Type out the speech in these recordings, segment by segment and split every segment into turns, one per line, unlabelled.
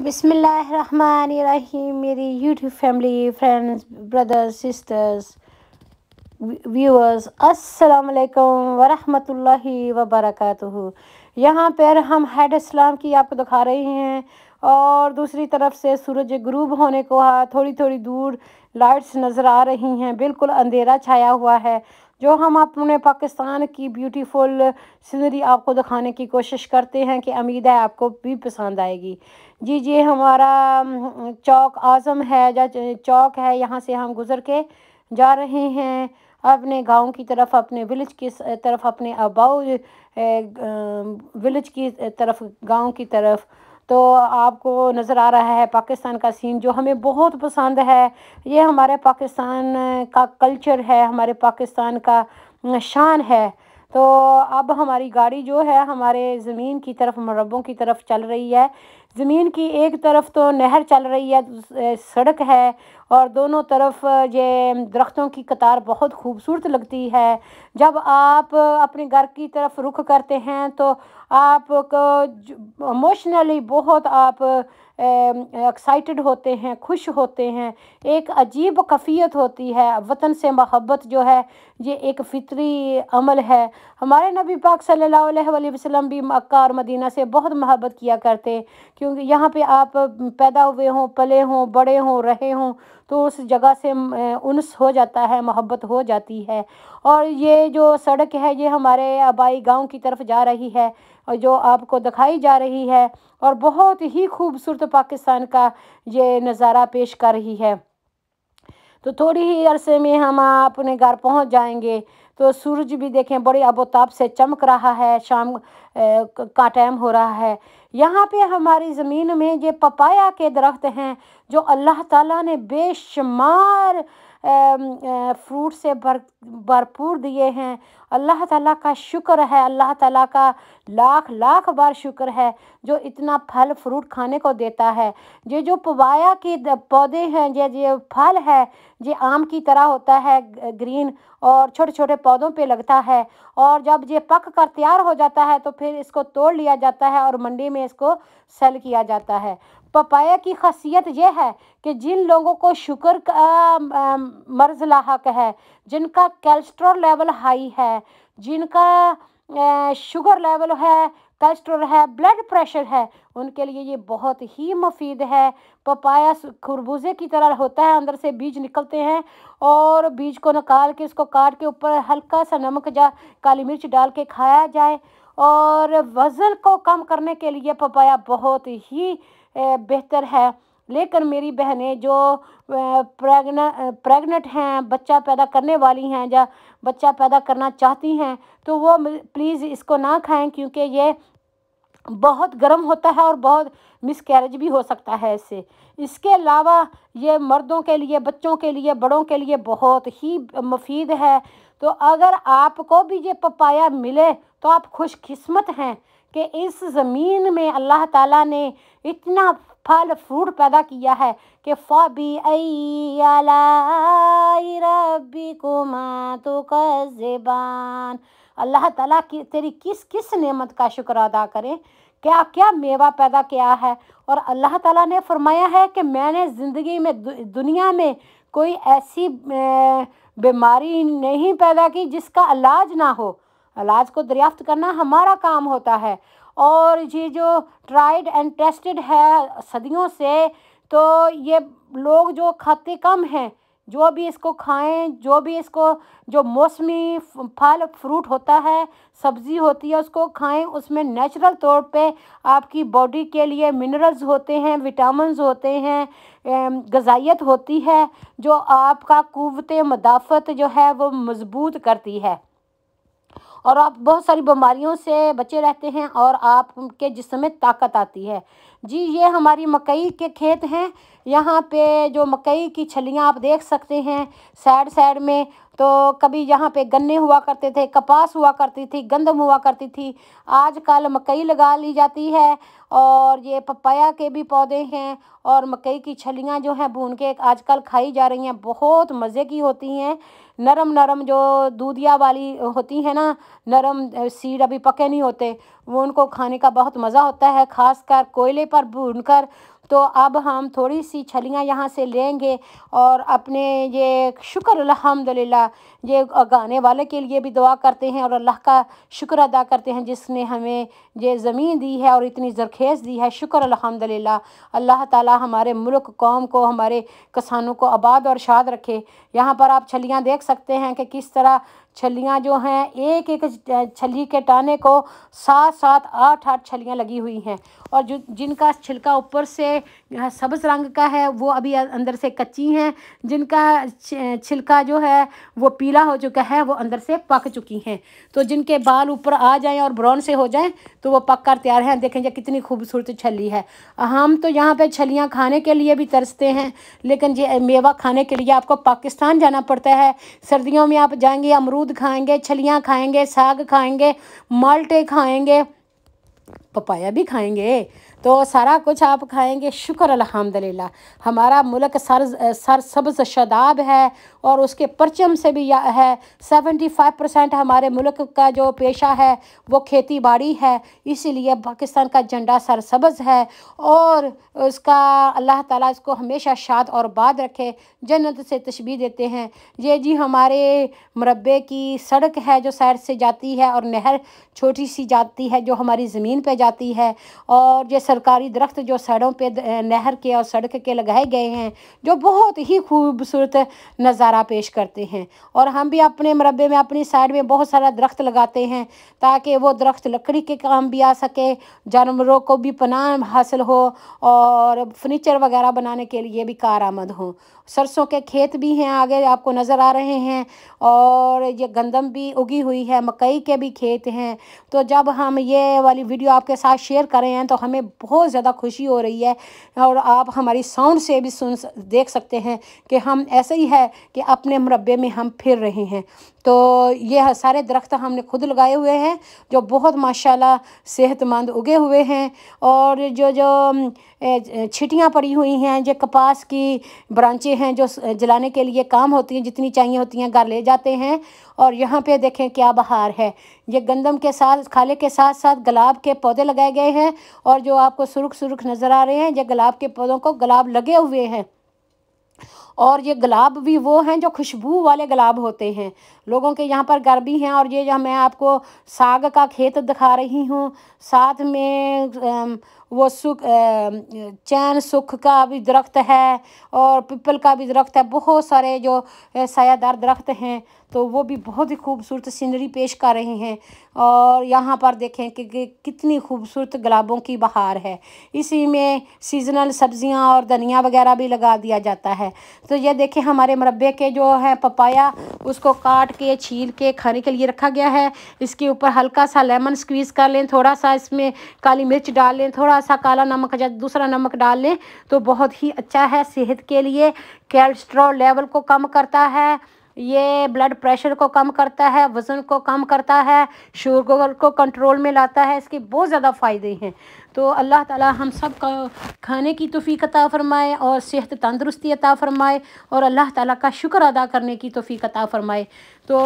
बिसमीम मेरी YouTube family friends brothers sisters viewers अस्सलाम वरहमतुल्लाहि वबरकatuh यहाँ पर हम हेड इस्लाम की आपको दिखा रहे हैं और दूसरी तरफ से सूरज ग्रूब होने को थोड़ी थोड़ी दूर लाइट्स नज़र आ रही हैं बिल्कुल अंधेरा छाया हुआ है जो हम अपने पाकिस्तान की ब्यूटीफुल सीनरी आपको दिखाने की कोशिश करते हैं कि उम्मीद है आपको भी पसंद आएगी जी जी हमारा चौक आज़म है चौक है यहाँ से हम गुज़र के जा रहे हैं अपने गांव की तरफ अपने विलेज की तरफ अपने अबाउ विलेज की तरफ गांव की तरफ तो आपको नज़र आ रहा है पाकिस्तान का सीन जो हमें बहुत पसंद है ये हमारे पाकिस्तान का कल्चर है हमारे पाकिस्तान का शान है तो अब हमारी गाड़ी जो है हमारे ज़मीन की तरफ मरबों की तरफ चल रही है ज़मीन की एक तरफ तो नहर चल रही है सड़क है और दोनों तरफ ये दरख्तों की कतार बहुत खूबसूरत लगती है जब आप अपने घर की तरफ रुख करते हैं तो आपको इमोशनली बहुत आप एक्साइटेड होते हैं खुश होते हैं एक अजीब कफ़ीत होती है वतन से महब्बत जो है ये एक फ़ितरी अमल है हमारे नबी पाक सल्लल्लाहु अलैहि वसल्लम भी मक्का और मदीना से बहुत महब्बत किया करते क्योंकि यहाँ पे आप पैदा हुए हों पले हों बड़े हों रहे हों तो उस जगह से उनस हो जाता है मोहब्बत हो जाती है और ये जो सड़क है ये हमारे आबाई गांव की तरफ जा रही है और जो आपको दिखाई जा रही है और बहुत ही खूबसूरत पाकिस्तान का ये नज़ारा पेश कर रही है तो थोड़ी ही अरसे में हम अपने घर पहुंच जाएंगे तो सूरज भी देखें बड़े अबोताब से चमक रहा है शाम का टाइम हो रहा है यहाँ पे हमारी ज़मीन में ये पपाया के दरख्त हैं जो अल्लाह ताला ने बेशुमार फ्रूट से भर भरपूर दिए हैं अल्लाह ताला का शुक्र है अल्लाह ताला का लाख लाख बार शुक्र है जो इतना फल फ्रूट खाने को देता है ये जो पवाया के पौधे हैं ये ये फल है ये आम की तरह होता है ग्रीन और छोटे छोटे पौधों पे लगता है और जब ये पक कर तैयार हो जाता है तो फिर इसको तोड़ लिया जाता है और मंडी में इसको सेल किया जाता है पपाया की खासियत यह है कि जिन लोगों को शुगर का मर्ज लाक है जिनका कैलस्ट्रोल लेवल हाई है जिनका शुगर लेवल है कोलेस्ट्रोल है ब्लड प्रेशर है उनके लिए ये बहुत ही मुफीद है पपाया खरबूजे की तरह होता है अंदर से बीज निकलते हैं और बीज को निकाल के इसको काट के ऊपर हल्का सा नमक या काली मिर्च डाल के खाया जाए और वज़न को कम करने के लिए पपाया बहुत ही बेहतर है लेकिन मेरी बहनें जो प्रेगना प्रेगनेंट हैं बच्चा पैदा करने वाली हैं या बच्चा पैदा करना चाहती हैं तो वो प्लीज़ इसको ना खाएं क्योंकि ये बहुत गर्म होता है और बहुत मिसकैरेज भी हो सकता है इससे इसके अलावा ये मर्दों के लिए बच्चों के लिए बड़ों के लिए बहुत ही मुफीद है तो अगर आपको भी ये पपाया मिले तो आप खुशकिस्मत हैं कि इस ज़मीन में अल्लाह ताला ने इतना फल फ्रूट पैदा किया है कि फ़ाबी अला रबी कुमा तो कज़बान अल्लाह ताला की तेरी किस किस नेमत का शुक्र अदा करें क्या क्या मेवा पैदा किया है और अल्लाह ताला ने फरमाया है कि मैंने ज़िंदगी में दुनिया में कोई ऐसी बीमारी नहीं पैदा की जिसका इलाज ना हो इलाज को दरियाफ्त करना हमारा काम होता है और ये जो ट्राइड एंड टेस्टेड है सदियों से तो ये लोग जो खाते कम हैं जो भी इसको खाएं जो भी इसको जो मौसमी फल फ्रूट होता है सब्ज़ी होती है उसको खाएं उसमें नेचुरल तौर पे आपकी बॉडी के लिए मिनरल्स होते हैं विटामिन होते हैं गजाइत होती है जो आपका कुवत मदाफ़त जो है वो मज़बूत करती है और आप बहुत सारी बीमारियों से बचे रहते हैं और आपके जिसमें ताकत आती है जी ये हमारी मकई के खेत हैं यहाँ पे जो मकई की छलियाँ आप देख सकते हैं साइड साइड में तो कभी यहाँ पे गन्ने हुआ करते थे कपास हुआ करती थी गंदम हुआ करती थी आजकल मकई लगा ली जाती है और ये पपाया के भी पौधे हैं और मकई की छलियाँ जो हैं भून के आजकल खाई जा रही हैं बहुत मज़े की होती हैं नरम नरम जो दूधिया वाली होती हैं ना नरम सीड अभी पके नहीं होते वो उनको खाने का बहुत मज़ा होता है खासकर कोयले पर भून कर तो अब हम थोड़ी सी छलियाँ यहाँ से लेंगे और अपने ये शुक्र अलहमदिल्ला ये गाने वाले के लिए भी दुआ करते हैं और अल्लाह का शुक्र अदा करते हैं जिसने हमें ये ज़मीन दी है और इतनी ज़रखेज़ दी है शुक्र ला अल्लाह ताला हमारे मुल्क कौम को हमारे किसानों को आबाद और शाद रखे यहाँ पर आप छलियाँ देख सकते हैं कि किस तरह छलियाँ जो हैं एक एक छली के टाने को सात सात आठ आठ छलियाँ लगी हुई हैं और जो जिनका छिलका ऊपर से सब्ज़ रंग का है वो अभी अंदर से कच्ची हैं जिनका छिलका जो है वो पीला हो चुका है वो अंदर से पक चुकी हैं तो जिनके बाल ऊपर आ जाएं और ब्राउन से हो जाएं तो वो पक कर तैयार हैं देखें ये कितनी खूबसूरत छली है हम तो यहाँ पर छलियाँ खाने के लिए भी तरसते हैं लेकिन ये मेवा खाने के लिए आपको पाकिस्तान जाना पड़ता है सर्दियों में आप जाएँगे अमरूद दूध खाएंगे छलियाँ खाएंगे साग खाएंगे माल्टे खाएंगे पपाया भी खाएंगे तो सारा कुछ आप खाएंगे शुक्र अलहमदिल्ला हमारा मुल्क सर सर सब्ज शदाब है और उसके परचम से भी है सेवेंटी फाइव परसेंट हमारे मुल्क का जो पेशा है वो खेती बाड़ी है इसीलिए पाकिस्तान का झंडा सर सब्ज है और उसका अल्लाह ताला इसको हमेशा शाद और बाद रखे जन्नत से तशबी देते हैं ये जी हमारे मुरबे की सड़क है जो सैर से जाती है और नहर छोटी सी जाती है जो हमारी ज़मीन पर जाती है और ये सरकारी दरख्त जो सड़ों पे नहर के और सड़क के लगाए गए हैं जो बहुत ही खूबसूरत नज़ारा पेश करते हैं और हम भी अपने मरबे में अपनी साइड में बहुत सारा दरख्त लगाते हैं ताकि वो दरख्त लकड़ी के काम भी आ सके जानवरों को भी पनाह हासिल हो और फर्नीचर वगैरह बनाने के लिए भी कार आमद हो सरसों के खेत भी हैं आगे आपको नज़र आ रहे हैं और ये गंदम भी उगी हुई है मकई के भी खेत हैं तो जब हम ये वाली वीडियो आपके आपके साथ शेयर कर रहे हैं तो हमें बहुत ज़्यादा खुशी हो रही है और आप हमारी साउंड से भी सुन देख सकते हैं कि हम ऐसे ही है कि अपने मुरबे में हम फिर रहे हैं तो ये सारे दरख्त हमने खुद लगाए हुए हैं जो बहुत माशाल्लाह सेहतमंद उगे हुए हैं और जो जो छिटियाँ पड़ी हुई हैं जो कपास की ब्रांचें हैं जो जलाने के लिए काम होती हैं जितनी चाहिए होती हैं घर ले जाते हैं और यहाँ पे देखें क्या बहार है ये गंदम के साथ खाले के साथ साथ गुलाब के पौधे लगाए गए हैं और जो आपको सुरख सुरख नज़र आ रहे हैं ये गुलाब के पौधों को गुलाब लगे हुए हैं और ये गुलाब भी वो हैं जो खुशबू वाले गुलाब होते हैं लोगों के यहाँ पर घर भी हैं और ये जो मैं आपको साग का खेत दिखा रही हूँ साथ में वो सुख चैन सुख का भी दरख्त है और पिपल का भी दरख्त है बहुत सारे जो सायादार दरख्त हैं तो वो भी बहुत ही खूबसूरत सीनरी पेश कर रहे हैं और यहाँ पर देखें कि, कितनी खूबसूरत गुलाबों की बहार है इसी में सीजनल सब्जियाँ और धनिया वगैरह भी लगा दिया जाता है तो ये देखें हमारे मरबे के जो है पपाया उसको काट के छील के खाने के लिए रखा गया है इसके ऊपर हल्का सा लेमन स्क्वीज़ कर लें थोड़ा सा इसमें काली मिर्च डाल लें थोड़ा सा काला नमक दूसरा नमक डाल लें तो बहुत ही अच्छा है सेहत के लिए कैलस्ट्रॉल लेवल को कम करता है ये ब्लड प्रेशर को कम करता है वज़न को कम करता है शुगर को कंट्रोल में लाता है इसके बहुत ज़्यादा फ़ायदे हैं तो अल्लाह ताला हम सब का खाने की तोफ़ी अता फ़रमाए और सेहत तंदरुस्ती अता फ़रमाए और अल्लाह ताला का शुक्र अदा करने की तोफ़ी अता फ़रमाए तो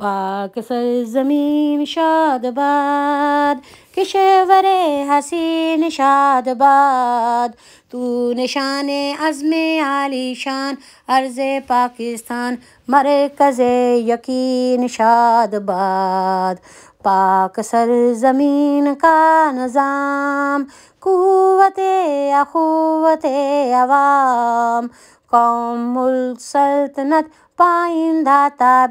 पाक सरजमीन शादबाद किशवर हसीन शादबाद तू निशान अज़म आलीशान अर्ज़ पाकिस्तान कज़े यकीन शादबाद पाक सरजमीन का निज़ाम कुत अखुवत अवाम कौम मुल्क सल्तनत पाइन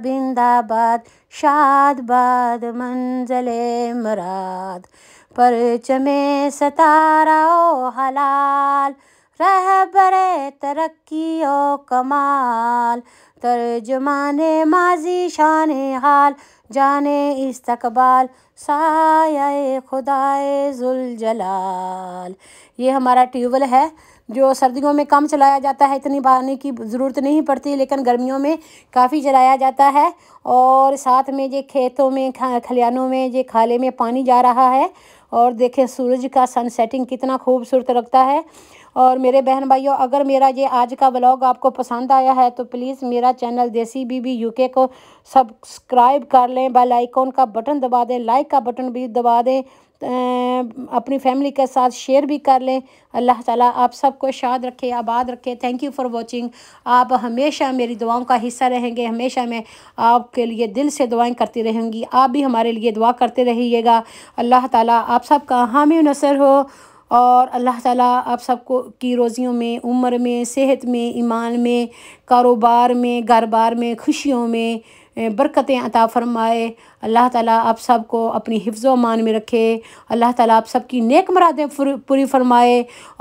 बिंदाबाद शाद बाद मंजले मुराद पर चमे सतारा ओ हलाल बरे तरक्की ओ कमाल तर्जमाने माजी शान हाल जाने इस्तकबाल साया खुदाए जलाल ये हमारा ट्यूबवेल है जो सर्दियों में कम चलाया जाता है इतनी पानी की ज़रूरत नहीं पड़ती लेकिन गर्मियों में काफ़ी चलाया जाता है और साथ में ये खेतों में खलियानों में ये खाले में पानी जा रहा है और देखें सूरज का सनसेटिंग कितना खूबसूरत लगता है और मेरे बहन भाइयों अगर मेरा ये आज का ब्लॉग आपको पसंद आया है तो प्लीज़ मेरा चैनल देसी बीबी यूके को सब्सक्राइब कर लें बेल आइकॉन का बटन दबा दें लाइक का बटन भी दबा दें अं, अपनी फैमिली के साथ शेयर भी कर लें अल्लाह ताला आप सबको शाद रखे आबाद रखे थैंक यू फॉर वाचिंग आप हमेशा मेरी दुआओं का हिस्सा रहेंगे हमेशा मैं आपके लिए दिल से दुआएं करती रहूँगी आप भी हमारे लिए दुआ करते रहिएगा अल्लाह ताला आप सब का हामी नसर हो और अल्लाह ताला आप सबको की रोज़ियों में उम्र में सेहत में ईमान में कारोबार में घर बार में खुशियों में बरकतें अता फ़रमाए अल्लाह ताला आप को अपनी हिफ्ज़ मान में रखे अल्लाह ताला आप सबकी नेक मरादें पूरी फरमाए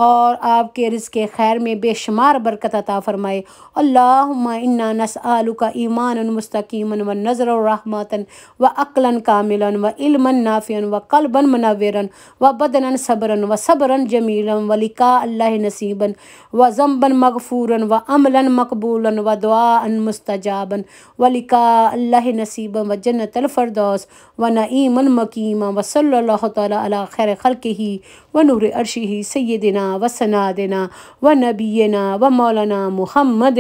और आपके रिज़ के खैर में बेशुमार बरकत अता फरमाए अल्लाह इन्ना नसआलू का ईमान मस्तकीमन व नज़र रहमतन व अक्लन कामिलन व इल्मन नाफियन व कलबन मनावरन व बदनन सबरन व सबरन जमीलन व लिका अल्लाह नसीबन व जम्बन मकफूरन व अमलन मकबूलन व दुआ मुस्तजाबन व लिका अल्लाह नसीबन व जन्नतल الفردوس ونعيم المقيم وصلى الله تعالى على خير خلقه ونور عرشه سيدنا وسنادنا ونبينا ومولانا محمد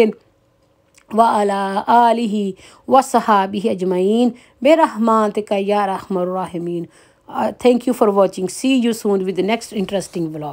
وعلى آله وصحابه أجمعين برحمتك يا رحم الراحمين Uh, thank you for watching. See you soon with the next interesting vlog.